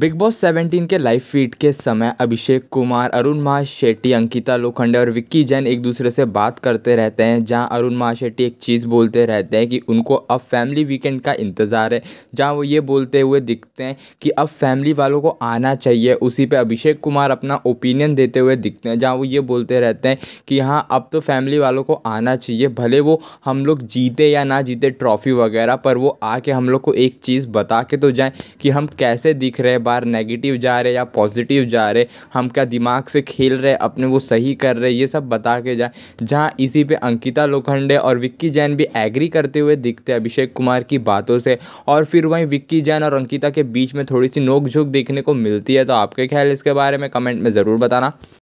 big boss 17 के live feed के समय अभिषेक कुमार अरुण महा शेट्टी अंकिता लोखंडे और विक्की जैन एक दूसरे से बात करते रहते हैं जहां अरुण महा शेट्टी एक चीज़ बोलते रहते हैं कि उनको अब फैमिली वीकेंड का इंतज़ार है जहां वो ये बोलते हुए दिखते हैं कि अब फैमिली वालों को आना चाहिए उसी पर अभिषेक कुमार अपना ओपिनियन देते हुए दिखते हैं जहाँ वो ये बोलते रहते हैं कि हाँ अब तो फैमिली वालों को आना चाहिए भले वो हम लोग जीते या ना जीते ट्रॉफ़ी वगैरह पर वो आके हम लोग को एक चीज़ बता के तो जाएँ कि हम कैसे दिख रहे हैं बार नेगेटिव जा रहे या पॉजिटिव जा रहे हम क्या दिमाग से खेल रहे अपने वो सही कर रहे ये सब बता के जाए जहाँ इसी पे अंकिता लोखंडे और विक्की जैन भी एग्री करते हुए दिखते अभिषेक कुमार की बातों से और फिर वहीं विक्की जैन और अंकिता के बीच में थोड़ी सी नोकझोंक देखने को मिलती है तो आपके ख्याल इसके बारे में कमेंट में ज़रूर बताना